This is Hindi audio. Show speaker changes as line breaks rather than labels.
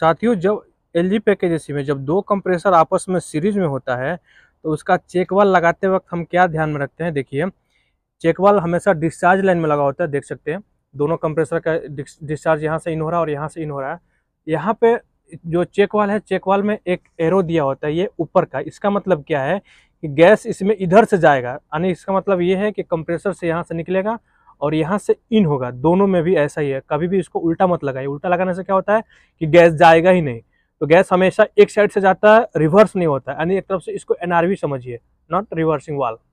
साथियों जब एल जी पैकेज में जब दो कंप्रेसर आपस में सीरीज में होता है तो उसका चेक वाल लगाते वक्त हम क्या ध्यान में रखते हैं देखिए चेक वाल हमेशा डिस्चार्ज लाइन में लगा होता है देख सकते हैं दोनों कंप्रेसर का डिस्चार्ज यहाँ से इन हो रहा है और यहाँ से इन हो रहा है यहाँ पे जो चेक वाल है चेक वाल में एक एरो दिया होता है ये ऊपर का इसका मतलब क्या है कि गैस इसमें इधर से जाएगा यानी इसका मतलब ये है कि कंप्रेसर से यहाँ से निकलेगा और यहाँ से इन होगा दोनों में भी ऐसा ही है कभी भी इसको उल्टा मत लगाइए उल्टा लगाने से क्या होता है कि गैस जाएगा ही नहीं तो गैस हमेशा एक साइड से जाता है रिवर्स नहीं होता है यानी एक तरफ से इसको एनआरवी समझिए नॉट रिवर्सिंग वाल्व